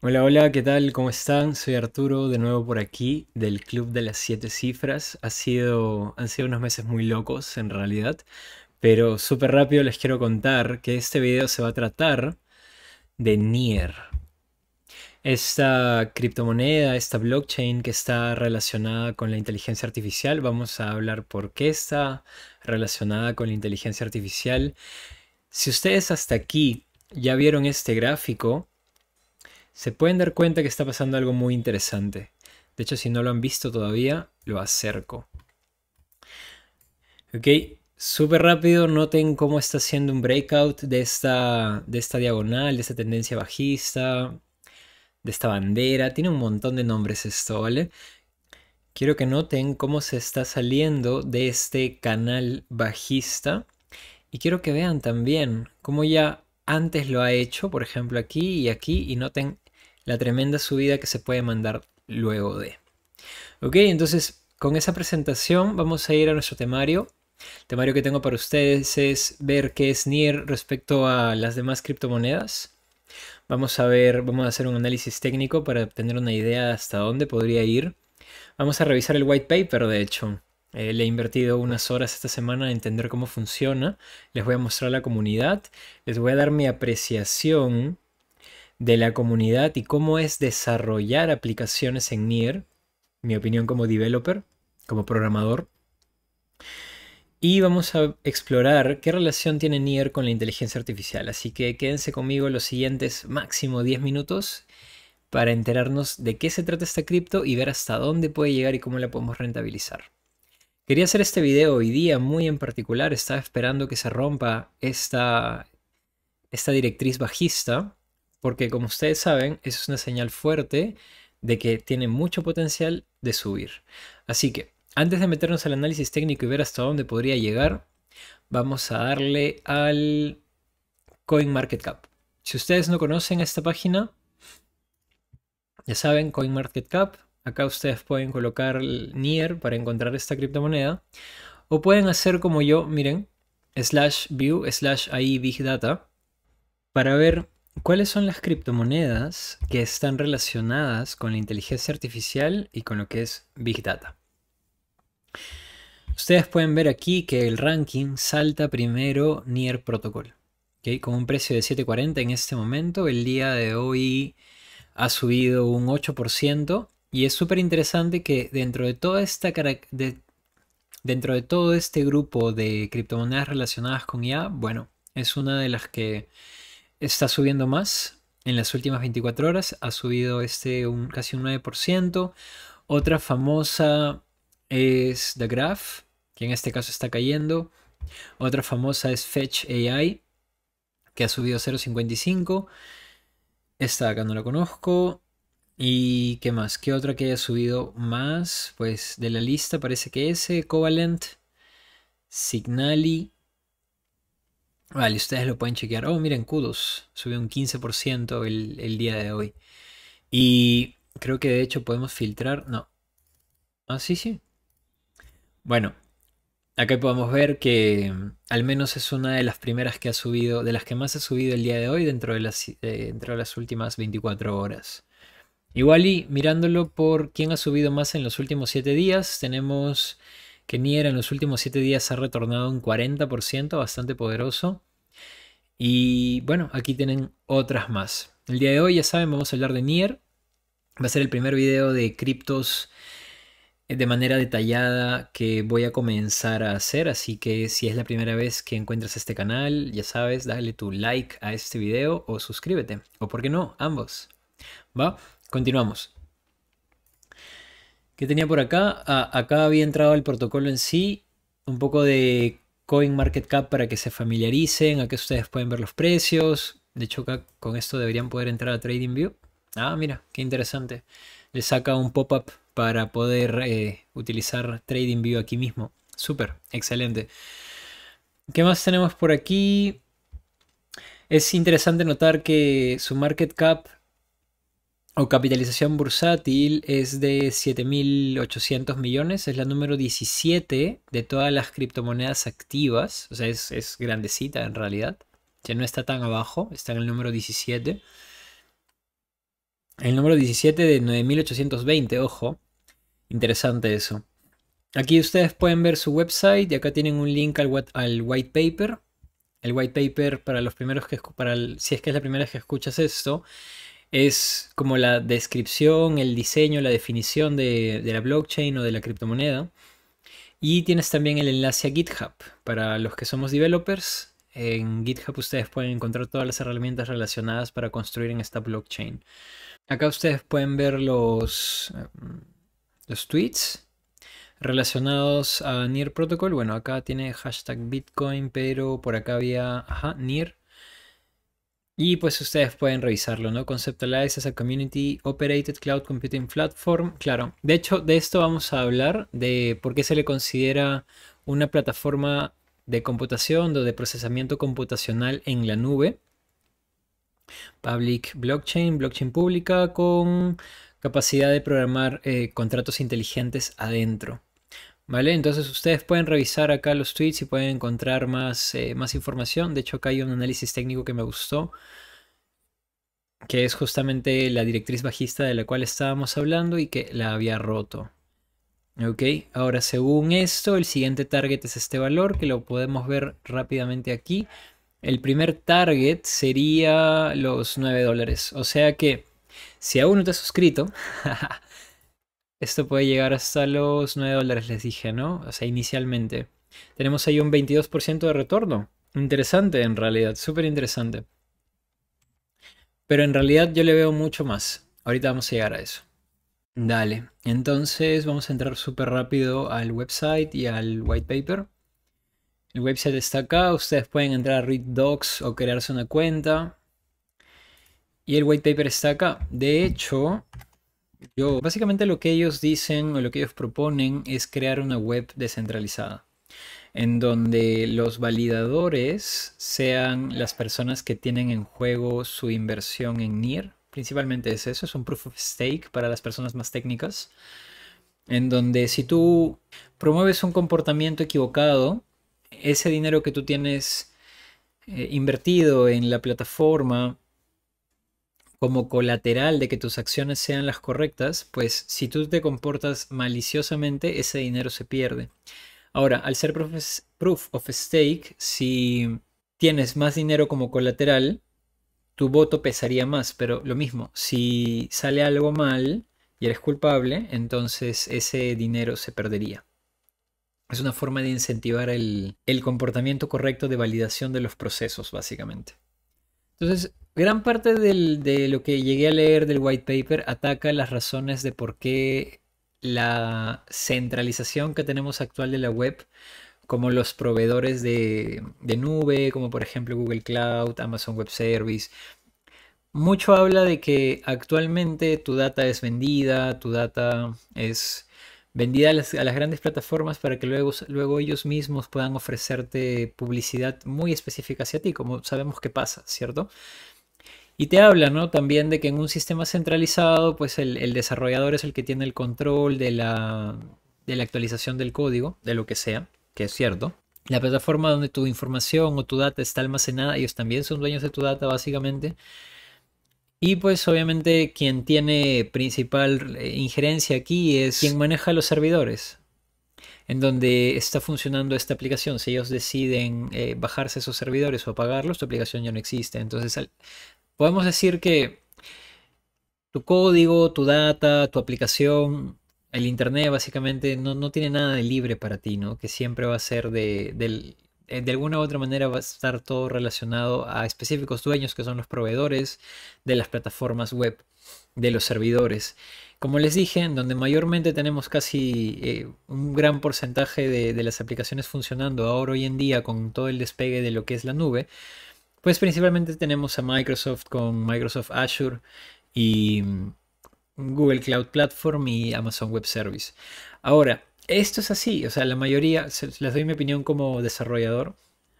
Hola, hola, ¿qué tal? ¿Cómo están? Soy Arturo, de nuevo por aquí, del Club de las Siete Cifras. Ha sido, han sido unos meses muy locos, en realidad, pero súper rápido les quiero contar que este video se va a tratar de Nier. Esta criptomoneda, esta blockchain que está relacionada con la inteligencia artificial, vamos a hablar por qué está relacionada con la inteligencia artificial. Si ustedes hasta aquí ya vieron este gráfico, se pueden dar cuenta que está pasando algo muy interesante. De hecho, si no lo han visto todavía, lo acerco. Ok, súper rápido, noten cómo está haciendo un breakout de esta, de esta diagonal, de esta tendencia bajista, de esta bandera. Tiene un montón de nombres esto, ¿vale? Quiero que noten cómo se está saliendo de este canal bajista. Y quiero que vean también cómo ya antes lo ha hecho, por ejemplo aquí y aquí, y noten la tremenda subida que se puede mandar luego de. Ok, entonces con esa presentación vamos a ir a nuestro temario. El temario que tengo para ustedes es ver qué es NIR respecto a las demás criptomonedas. Vamos a ver, vamos a hacer un análisis técnico para tener una idea hasta dónde podría ir. Vamos a revisar el white paper, de hecho. Eh, le he invertido unas horas esta semana a entender cómo funciona. Les voy a mostrar a la comunidad. Les voy a dar mi apreciación de la comunidad y cómo es desarrollar aplicaciones en Nier, mi opinión como developer, como programador. Y vamos a explorar qué relación tiene Nier con la inteligencia artificial. Así que quédense conmigo los siguientes máximo 10 minutos para enterarnos de qué se trata esta cripto y ver hasta dónde puede llegar y cómo la podemos rentabilizar. Quería hacer este video hoy día muy en particular, estaba esperando que se rompa esta, esta directriz bajista porque como ustedes saben, eso es una señal fuerte de que tiene mucho potencial de subir. Así que, antes de meternos al análisis técnico y ver hasta dónde podría llegar, vamos a darle al CoinMarketCap. Si ustedes no conocen esta página, ya saben, CoinMarketCap. Acá ustedes pueden colocar NIER para encontrar esta criptomoneda. O pueden hacer como yo, miren, slash view, slash ahí big data, para ver ¿Cuáles son las criptomonedas que están relacionadas con la inteligencia artificial y con lo que es Big Data? Ustedes pueden ver aquí que el ranking salta primero Nier Protocol, con un precio de 7.40 en este momento. El día de hoy ha subido un 8% y es súper interesante que dentro de toda esta dentro de todo este grupo de criptomonedas relacionadas con IA, bueno, es una de las que está subiendo más. En las últimas 24 horas ha subido este un, casi un 9%. Otra famosa es The Graph, que en este caso está cayendo. Otra famosa es Fetch AI, que ha subido 0.55. Esta acá no la conozco. ¿Y qué más? ¿Qué otra que haya subido más? Pues de la lista parece que ese, Covalent, Signali, Vale, ustedes lo pueden chequear. Oh, miren, Kudos subió un 15% el, el día de hoy. Y creo que de hecho podemos filtrar. No. Ah, sí, sí. Bueno, acá podemos ver que mm, al menos es una de las primeras que ha subido, de las que más ha subido el día de hoy dentro de las, eh, dentro de las últimas 24 horas. Igual y mirándolo por quién ha subido más en los últimos 7 días, tenemos que Nier en los últimos 7 días ha retornado un 40%, bastante poderoso. Y bueno, aquí tienen otras más. El día de hoy, ya saben, vamos a hablar de Nier. Va a ser el primer video de criptos eh, de manera detallada que voy a comenzar a hacer. Así que si es la primera vez que encuentras este canal, ya sabes, dale tu like a este video o suscríbete. O por qué no, ambos. ¿Va? Continuamos. ¿Qué tenía por acá? Ah, acá había entrado el protocolo en sí, un poco de CoinMarketCap para que se familiaricen, aquí ustedes pueden ver los precios. De hecho, con esto deberían poder entrar a TradingView. Ah, mira, qué interesante. Le saca un pop-up para poder eh, utilizar TradingView aquí mismo. Súper, excelente. ¿Qué más tenemos por aquí? Es interesante notar que su market cap o capitalización bursátil es de 7.800 millones, es la número 17 de todas las criptomonedas activas, o sea, es, grandecita en realidad, ya no está tan abajo, está en el número 17. El número 17 de 9.820, ojo, interesante eso. Aquí ustedes pueden ver su website y acá tienen un link al, al white paper. El white paper para los primeros que para si es que es la primera vez que escuchas esto, es como la descripción, el diseño, la definición de, la blockchain o de la criptomoneda. Y tienes también el enlace a GitHub. Para los que somos developers, en GitHub ustedes pueden encontrar todas las herramientas relacionadas para construir en esta blockchain. Acá ustedes pueden ver los, eh, los tweets relacionados a NIR Protocol. Bueno, acá tiene hashtag Bitcoin, pero por acá había ajá, NIR y pues ustedes pueden revisarlo, ¿no? Conceptualized es a community operated cloud computing platform. Claro, de hecho de esto vamos a hablar, de por qué se le considera una plataforma de computación o de procesamiento computacional en la nube. Public blockchain, blockchain pública con capacidad de programar eh, contratos inteligentes adentro. ¿Vale? Entonces ustedes pueden revisar acá los tweets y pueden encontrar más, eh, más información. De hecho, acá hay un análisis técnico que me gustó, que es justamente la directriz bajista de la cual estábamos hablando y que la había roto. Ok, ahora según esto, el siguiente target es este valor que lo podemos ver rápidamente aquí. El primer target sería los 9 dólares. O sea que si aún no te has suscrito, Esto puede llegar hasta los 9 dólares, les dije, ¿no? O sea, inicialmente. Tenemos ahí un 22% de retorno. Interesante en realidad, súper interesante. Pero en realidad yo le veo mucho más. Ahorita vamos a llegar a eso. Dale, entonces vamos a entrar súper rápido al website y al white paper. El website está acá, ustedes pueden entrar a Read Docs o crearse una cuenta. Y el white paper está acá. De hecho, yo, básicamente lo que ellos dicen o lo que ellos proponen es crear una web descentralizada en donde los validadores sean las personas que tienen en juego su inversión en NIR. Principalmente es eso, es un proof of stake para las personas más técnicas, en donde si tú promueves un comportamiento equivocado, ese dinero que tú tienes eh, invertido en la plataforma como colateral de que tus acciones sean las correctas, pues si tú te comportas maliciosamente, ese dinero se pierde. Ahora, al ser proof of stake, si tienes más dinero como colateral, tu voto pesaría más, pero lo mismo, si sale algo mal y eres culpable, entonces ese dinero se perdería. Es una forma de incentivar el, comportamiento correcto de validación de los procesos, básicamente. Entonces, Gran parte de lo que llegué a leer del white paper ataca las razones de por qué la centralización que tenemos actual de la web, como los proveedores de, nube, como por ejemplo Google Cloud, Amazon Web Service, mucho habla de que actualmente tu data es vendida, tu data es vendida a las, grandes plataformas para que luego, luego, ellos mismos puedan ofrecerte publicidad muy específica hacia ti, como sabemos que pasa, ¿cierto? Y te habla, ¿no? También de que en un sistema centralizado, pues el, desarrollador es el que tiene el control de la, actualización del código, de lo que sea, que es cierto. La plataforma donde tu información o tu data está almacenada, ellos también son dueños de tu data, básicamente. Y pues obviamente quien tiene principal eh, injerencia aquí es quien maneja los servidores en donde está funcionando esta aplicación. Si ellos deciden eh, bajarse esos servidores o apagarlos, tu aplicación ya no existe. Entonces, al, podemos decir que tu código, tu data, tu aplicación, el Internet básicamente no, no tiene nada de libre para ti, ¿no? Que siempre va a ser de, eh, de alguna u otra manera va a estar todo relacionado a específicos dueños que son los proveedores de las plataformas web, de los servidores. Como les dije, en donde mayormente tenemos casi eh, un gran porcentaje de, de las aplicaciones funcionando ahora hoy en día con todo el despegue de lo que es la nube, pues principalmente tenemos a Microsoft con Microsoft Azure y mm, Google Cloud Platform y Amazon Web Service. Ahora, esto es así, o sea, la mayoría, les doy mi opinión como desarrollador.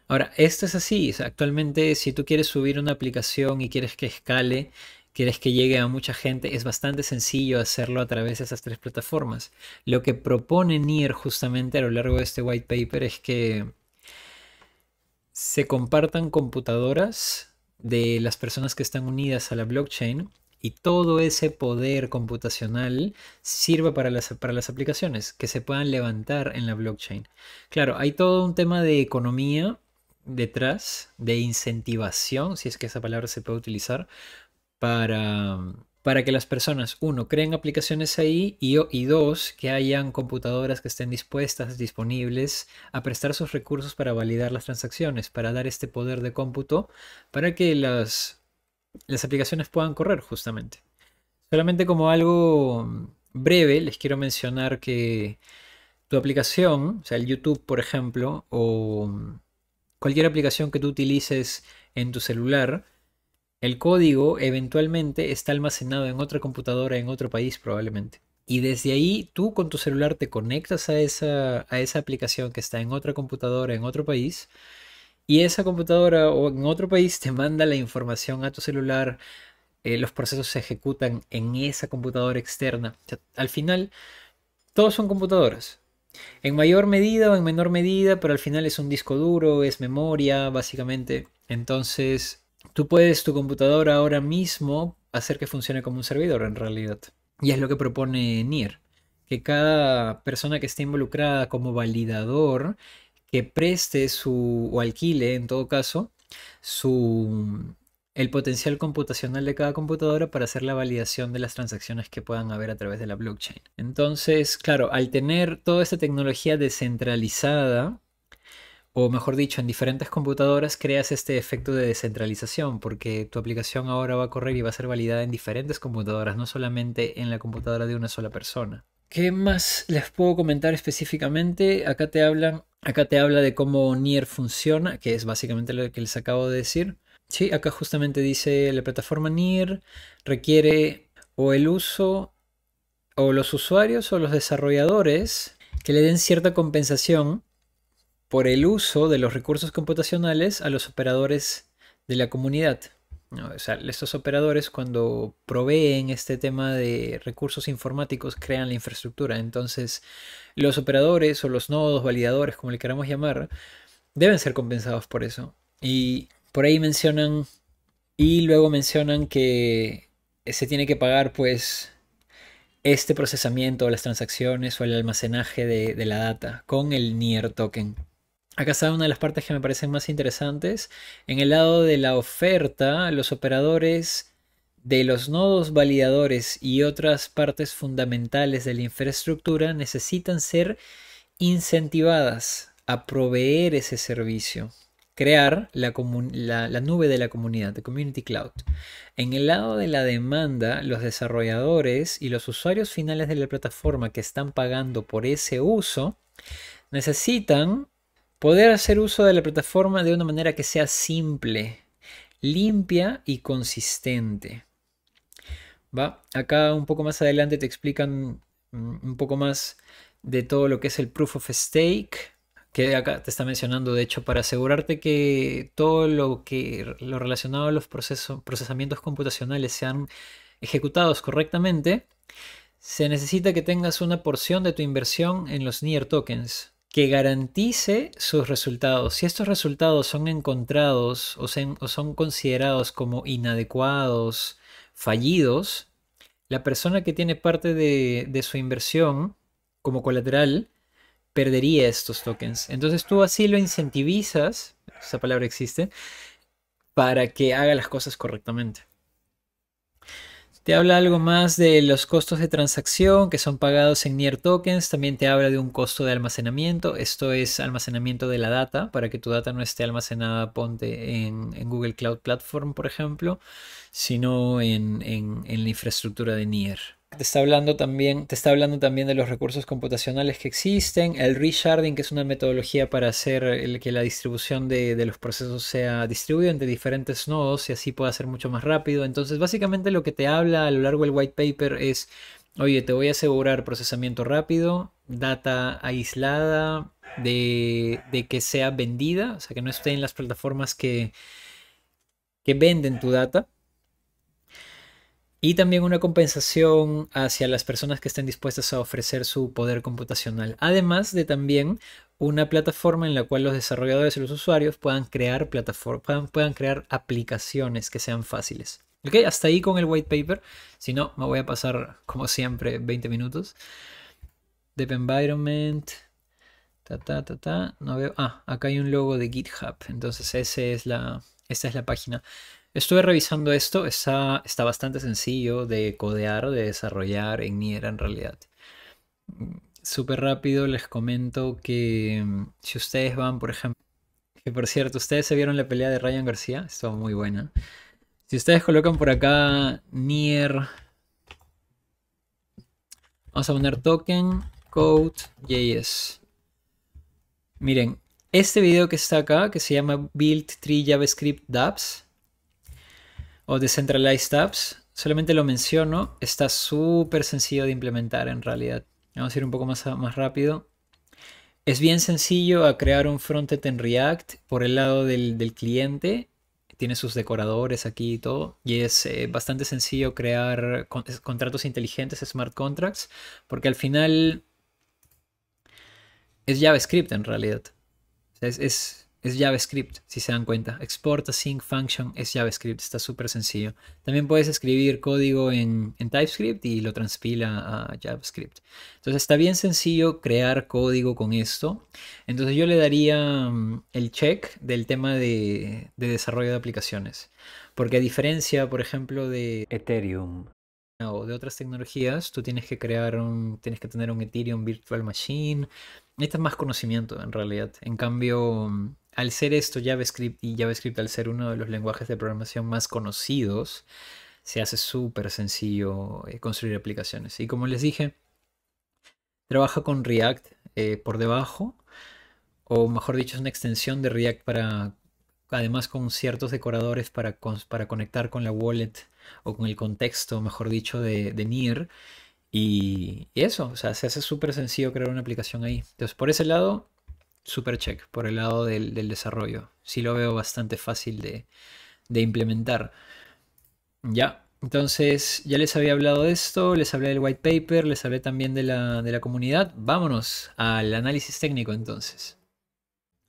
Ahora, esto es así, actualmente si tú quieres subir una aplicación y quieres que escale, quieres que llegue a mucha gente, es bastante sencillo hacerlo a través de esas tres plataformas. Lo que propone NIR justamente a lo largo de este white paper es que se compartan computadoras de las personas que están unidas a la blockchain y todo ese poder computacional sirva para las, para las aplicaciones que se puedan levantar en la blockchain. Claro, hay todo un tema de economía detrás, de incentivación, si es que esa palabra se puede utilizar, para, para que las personas, uno, creen aplicaciones ahí y, dos, que hayan computadoras que estén dispuestas, disponibles a prestar sus recursos para validar las transacciones, para dar este poder de cómputo, para que las, las aplicaciones puedan correr justamente. Solamente como algo breve, les quiero mencionar que tu aplicación, o sea, el YouTube, por ejemplo, o cualquier aplicación que tú utilices en tu celular, el código eventualmente está almacenado en otra computadora en otro país probablemente. Y desde ahí tú con tu celular te conectas a esa, a esa aplicación que está en otra computadora en otro país. Y esa computadora o en otro país te manda la información a tu celular. Eh, los procesos se ejecutan en esa computadora externa. al final, todos son computadoras. En mayor medida o en menor medida, pero al final es un disco duro, es memoria, básicamente. Entonces, tú puedes tu computadora ahora mismo hacer que funcione como un servidor en realidad. Y es lo que propone NIR, que cada persona que esté involucrada como validador, que preste su, o alquile en todo caso, su, el potencial computacional de cada computadora para hacer la validación de las transacciones que puedan haber a través de la blockchain. Entonces, claro, al tener toda esta tecnología descentralizada, o mejor dicho, en diferentes computadoras creas este efecto de descentralización, porque tu aplicación ahora va a correr y va a ser validada en diferentes computadoras, no solamente en la computadora de una sola persona. ¿Qué más les puedo comentar específicamente? Acá te hablan, acá te habla de cómo NIR funciona, que es básicamente lo que les acabo de decir. Sí, acá justamente dice la plataforma NIR requiere o el uso o los usuarios o los desarrolladores que le den cierta compensación por el uso de los recursos computacionales a los operadores de la comunidad. estos operadores cuando proveen este tema de recursos informáticos crean la infraestructura. Entonces, los operadores o los nodos, validadores, como le queramos llamar, deben ser compensados por eso. Y por ahí mencionan, y luego mencionan que se tiene que pagar pues este procesamiento, las transacciones o el almacenaje de, de la data con el Nier token. Acá está una de las partes que me parecen más interesantes. En el lado de la oferta, los operadores de los nodos validadores y otras partes fundamentales de la infraestructura necesitan ser incentivadas a proveer ese servicio, crear la, la nube de la comunidad, de Community Cloud. En el lado de la demanda, los desarrolladores y los usuarios finales de la plataforma que están pagando por ese uso necesitan Poder hacer uso de la plataforma de una manera que sea simple, limpia y consistente. ¿Va? Acá un poco más adelante te explican mm, un poco más de todo lo que es el proof of stake, que acá te está mencionando, de hecho, para asegurarte que todo lo que lo relacionado a los procesos, procesamientos computacionales sean ejecutados correctamente, se necesita que tengas una porción de tu inversión en los NIR tokens que garantice sus resultados. Si estos resultados son encontrados o, son considerados como inadecuados, fallidos, la persona que tiene parte de, de su inversión como colateral perdería estos tokens. Entonces tú así lo incentivizas, esa palabra existe, para que haga las cosas correctamente. Te habla algo más de los costos de transacción que son pagados en Nier Tokens. También te habla de un costo de almacenamiento. Esto es almacenamiento de la data para que tu data no esté almacenada, ponte en, Google Cloud Platform, por ejemplo, sino en, en la infraestructura de Nier. Te está, hablando también, te está hablando también de los recursos computacionales que existen, el resharding, que es una metodología para hacer el, que la distribución de, los procesos sea distribuida entre diferentes nodos y así pueda ser mucho más rápido. Entonces, básicamente lo que te habla a lo largo del white paper es, oye, te voy a asegurar procesamiento rápido, data aislada, de, de que sea vendida, o sea, que no esté en las plataformas que, que venden tu data y también una compensación hacia las personas que estén dispuestas a ofrecer su poder computacional, además de también una plataforma en la cual los desarrolladores y los usuarios puedan crear, puedan crear aplicaciones que sean fáciles. Ok, hasta ahí con el white paper, si no me voy a pasar como siempre 20 minutos. Dev Environment, ta ta ta, no veo, ah, acá hay un logo de GitHub, entonces ese es la, esta es la página. Estuve revisando esto, está, está bastante sencillo de codear, de desarrollar en Nier, en realidad. Súper rápido les comento que mm, si ustedes van, por ejemplo, que por cierto, ustedes se vieron la pelea de Ryan García, Estaba muy buena. Si ustedes colocan por acá Nier, vamos a poner token code js. Miren, este video que está acá, que se llama Build 3 JavaScript Dapps, o Decentralized Apps. Solamente lo menciono, está súper sencillo de implementar en realidad. Vamos a ir un poco más, más rápido. Es bien sencillo a crear un frontend en React por el lado del, cliente. Tiene sus decoradores aquí y todo. Y es eh, bastante sencillo crear contratos inteligentes, smart contracts, porque al final es JavaScript en realidad. es es JavaScript, si se dan cuenta. Export a sync function es JavaScript, está súper sencillo. También puedes escribir código en, TypeScript y lo transpila a JavaScript. Entonces está bien sencillo crear código con esto. Entonces yo le daría mm, el check del tema de desarrollo de aplicaciones. Porque a diferencia, por ejemplo, de Ethereum, o de otras tecnologías, tú tienes que crear un, tienes que tener un Ethereum Virtual Machine. Necesitas más conocimiento en realidad. En cambio, mm, al ser esto JavaScript y JavaScript al ser uno de los lenguajes de programación más conocidos, se hace súper sencillo eh, construir aplicaciones. Y como les dije, trabaja con React eh, por debajo, o mejor dicho, es una extensión de React para además con ciertos decoradores para, para conectar con la wallet o con el contexto, mejor dicho, de, NIR. Y, eso, o sea, se hace súper sencillo crear una aplicación ahí. Entonces, por ese lado, súper check, por el lado del, desarrollo. Sí lo veo bastante fácil de, implementar. Ya, entonces, ya les había hablado de esto, les hablé del white paper, les hablé también de la, de la comunidad. Vámonos al análisis técnico entonces.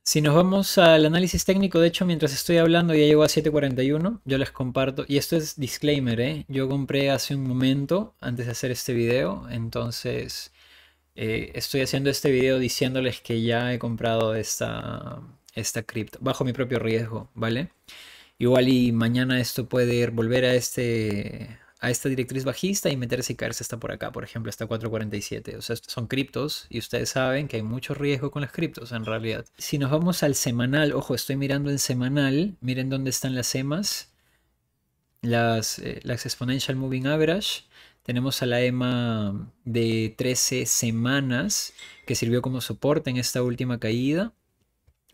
Si nos vamos al análisis técnico, de hecho, mientras estoy hablando ya llegó a 7.41, yo les comparto, y esto es disclaimer, ¿eh? yo compré hace un momento antes de hacer este video, entonces eh, estoy haciendo este video diciéndoles que ya he comprado esta, esta cripto, bajo mi propio riesgo, ¿vale? Igual y mañana esto puede ir, volver a este a esta directriz bajista y meterse y caerse hasta por acá, por ejemplo, hasta 447. O sea, son criptos y ustedes saben que hay mucho riesgo con las criptos en realidad. Si nos vamos al semanal, ojo, estoy mirando en semanal, miren dónde están las EMAs, las, eh, las Exponential Moving Average. Tenemos a la EMA de 13 semanas que sirvió como soporte en esta última caída.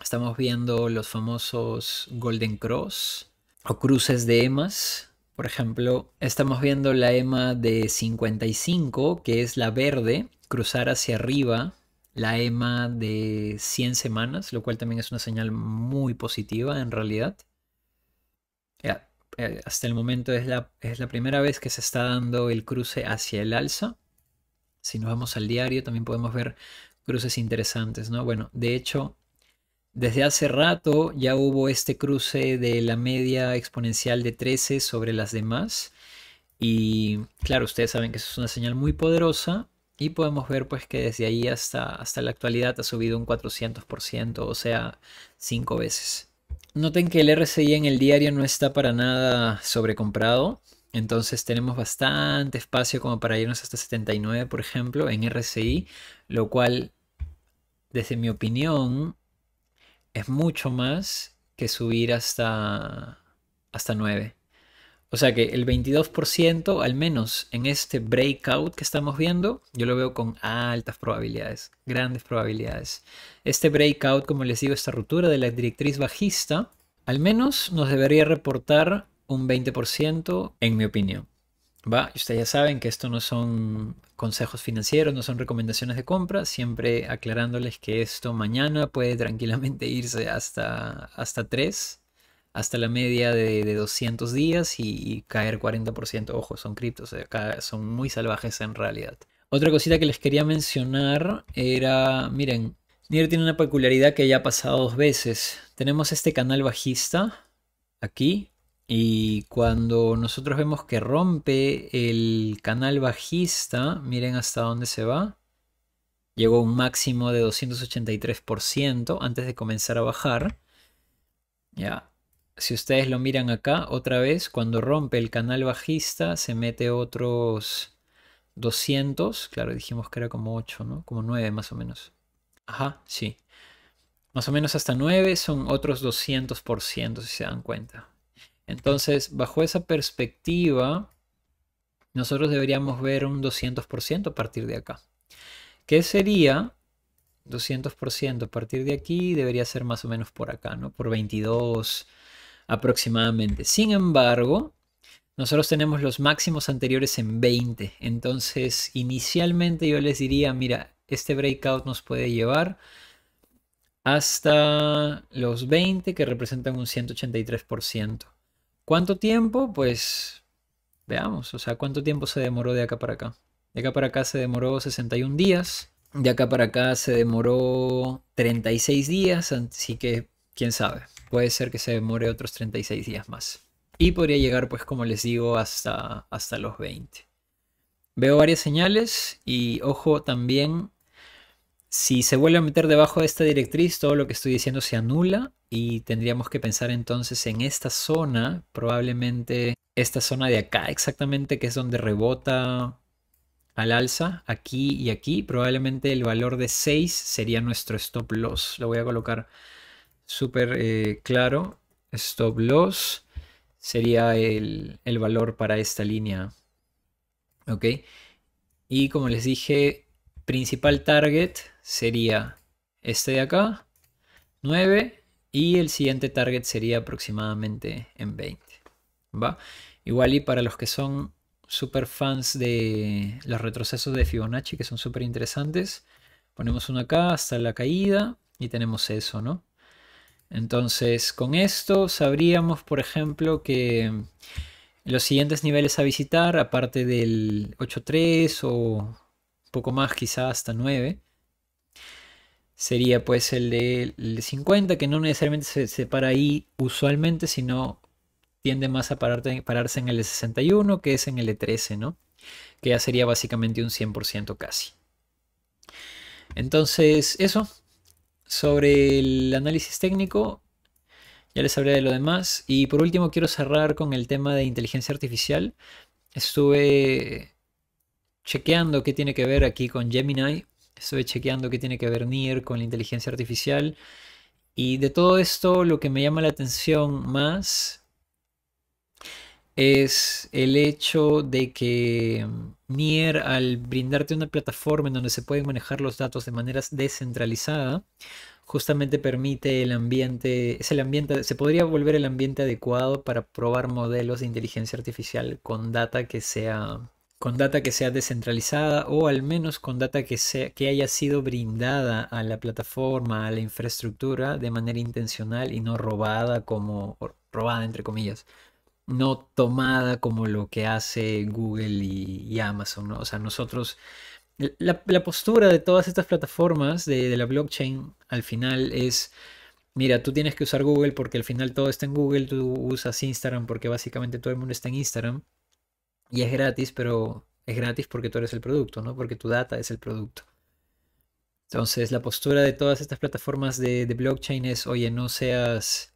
Estamos viendo los famosos Golden Cross o cruces de EMAs por ejemplo, estamos viendo la EMA de 55, que es la verde, cruzar hacia arriba la EMA de 100 semanas, lo cual también es una señal muy positiva en realidad. Eh, hasta el momento es la, es la primera vez que se está dando el cruce hacia el alza. Si nos vamos al diario también podemos ver cruces interesantes, ¿no? Bueno, de hecho, desde hace rato ya hubo este cruce de la media exponencial de 13 sobre las demás. Y claro, ustedes saben que eso es una señal muy poderosa y podemos ver pues que desde ahí hasta, hasta la actualidad ha subido un 400%, o sea, 5 veces. Noten que el RSI en el diario no está para nada sobrecomprado, entonces tenemos bastante espacio como para irnos hasta 79, por ejemplo, en RSI, lo cual, desde mi opinión, es mucho más que subir hasta, hasta 9. O sea que el 22%, al menos en este breakout que estamos viendo, yo lo veo con altas probabilidades, grandes probabilidades. Este breakout, como les digo, esta ruptura de la directriz bajista, al menos nos debería reportar un 20%, en mi opinión. Va, ustedes ya saben que esto no son consejos financieros, no son recomendaciones de compra, siempre aclarándoles que esto mañana puede tranquilamente irse hasta, hasta 3, hasta la media de, 200 días y, caer 40%. Ojo, son criptos, eh, son muy salvajes en realidad. Otra cosita que les quería mencionar era, miren, Nier tiene una peculiaridad que ya ha pasado dos veces. Tenemos este canal bajista aquí, y cuando nosotros vemos que rompe el canal bajista, miren hasta dónde se va. Llegó a un máximo de 283% antes de comenzar a bajar. Ya. Si ustedes lo miran acá, otra vez, cuando rompe el canal bajista, se mete otros 200. Claro, dijimos que era como 8, ¿no? Como 9 más o menos. Ajá, sí. Más o menos hasta 9 son otros 200%, si se dan cuenta. Entonces, bajo esa perspectiva, nosotros deberíamos ver un 200% a partir de acá. ¿Qué sería 200% a partir de aquí? Debería ser más o menos por acá, ¿no? Por 22 aproximadamente. Sin embargo, nosotros tenemos los máximos anteriores en 20. Entonces, inicialmente yo les diría, mira, este breakout nos puede llevar hasta los 20 que representan un 183%. ¿Cuánto tiempo? Pues veamos, o sea, ¿cuánto tiempo se demoró de acá para acá? De acá para acá se demoró 61 días, de acá para acá se demoró 36 días, así que quién sabe, puede ser que se demore otros 36 días más. Y podría llegar, pues como les digo, hasta, hasta los 20. Veo varias señales y ojo también si se vuelve a meter debajo de esta directriz, todo lo que estoy diciendo se anula y tendríamos que pensar entonces en esta zona, probablemente esta zona de acá exactamente, que es donde rebota al alza, aquí y aquí. Probablemente el valor de 6 sería nuestro stop loss. Lo voy a colocar súper eh, claro. Stop loss sería el, el valor para esta línea. ¿Ok? Y como les dije, principal target sería este de acá, 9, y el siguiente target sería aproximadamente en 20. ¿va? Igual y para los que son super fans de los retrocesos de Fibonacci, que son súper interesantes, ponemos uno acá hasta la caída y tenemos eso, ¿no? Entonces, con esto sabríamos, por ejemplo, que los siguientes niveles a visitar, aparte del 8.3 o poco más, quizá hasta 9. Sería pues el de 50, que no necesariamente se, para ahí usualmente, sino tiende más a pararse en el de 61, que es en el de 13, ¿no? Que ya sería básicamente un 100% casi. Entonces, eso. Sobre el análisis técnico, ya les hablé de lo demás. Y por último, quiero cerrar con el tema de inteligencia artificial. Estuve chequeando qué tiene que ver aquí con Gemini, Estoy chequeando qué tiene que ver NIR con la inteligencia artificial. Y de todo esto lo que me llama la atención más es el hecho de que NIR, al brindarte una plataforma en donde se pueden manejar los datos de manera descentralizada, justamente permite el ambiente, es el ambiente, se podría volver el ambiente adecuado para probar modelos de inteligencia artificial con data que sea con data que sea descentralizada o al menos con data que, sea, que haya sido brindada a la plataforma, a la infraestructura de manera intencional y no robada como, robada entre comillas, no tomada como lo que hace Google y, Amazon, O sea, nosotros, la, postura de todas estas plataformas de la blockchain al final es mira, tú tienes que usar Google porque al final todo está en Google, tú usas Instagram porque básicamente todo el mundo está en Instagram. Y es gratis, pero es gratis porque tú eres el producto, ¿no? Porque tu data es el producto. Entonces, la postura de todas estas plataformas de, blockchain es, oye, no seas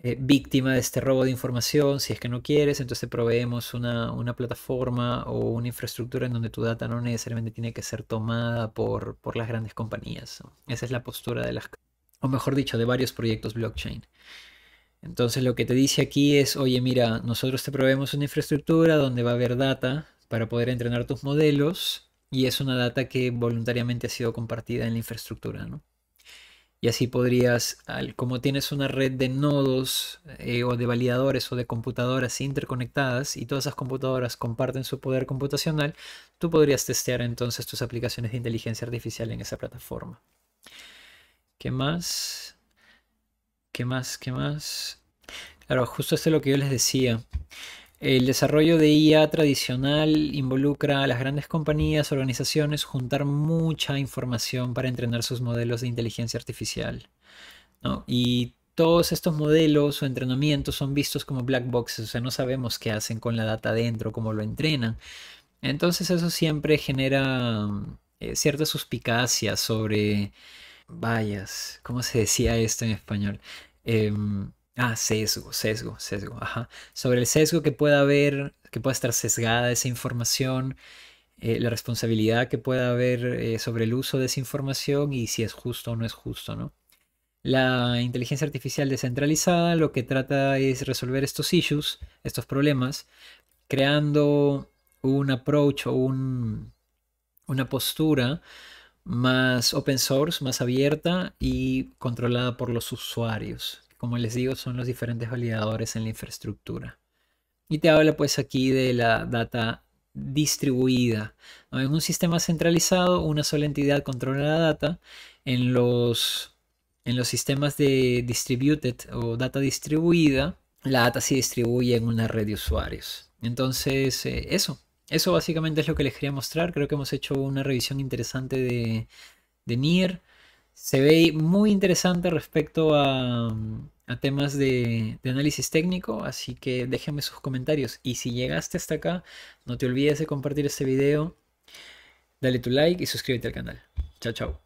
eh, víctima de este robo de información, si es que no quieres, entonces proveemos una, plataforma o una infraestructura en donde tu data no necesariamente tiene que ser tomada por, por las grandes compañías. Esa es la postura de las, o mejor dicho, de varios proyectos blockchain. Entonces lo que te dice aquí es, oye, mira, nosotros te proveemos una infraestructura donde va a haber data para poder entrenar tus modelos y es una data que voluntariamente ha sido compartida en la infraestructura, ¿no? Y así podrías, como tienes una red de nodos eh, o de validadores o de computadoras interconectadas y todas esas computadoras comparten su poder computacional, tú podrías testear entonces tus aplicaciones de inteligencia artificial en esa plataforma. ¿Qué más? ¿Qué más? ¿Qué más? Claro, justo esto es lo que yo les decía. El desarrollo de IA tradicional involucra a las grandes compañías, organizaciones, juntar mucha información para entrenar sus modelos de inteligencia artificial. ¿no? Y todos estos modelos o entrenamientos son vistos como black boxes, o sea, no sabemos qué hacen con la data dentro, cómo lo entrenan. Entonces eso siempre genera eh, cierta suspicacia sobre Vayas, ¿cómo se decía esto en español? Em, ah, sesgo, sesgo, sesgo, ajá. Sobre el sesgo que pueda haber, que pueda estar sesgada esa información, eh, la responsabilidad que pueda haber eh, sobre el uso de esa información y si es justo o no es justo, ¿no? La inteligencia artificial descentralizada lo que trata es resolver estos issues, estos problemas, creando un approach o una postura más open source, más abierta y controlada por los usuarios. Como les digo, son los diferentes validadores en la infraestructura. Y te habla pues aquí de la data distribuida. En un sistema centralizado, una sola entidad controla la data. En los, en los sistemas de distributed o data distribuida, la data se distribuye en una red de usuarios. Entonces, eh, eso, eso básicamente es lo que les quería mostrar. Creo que hemos hecho una revisión interesante de, de Se ve muy interesante respecto a, temas de, de, análisis técnico, así que déjenme sus comentarios. Y si llegaste hasta acá, no te olvides de compartir este video, dale tu like y suscríbete al canal. Chao, chao.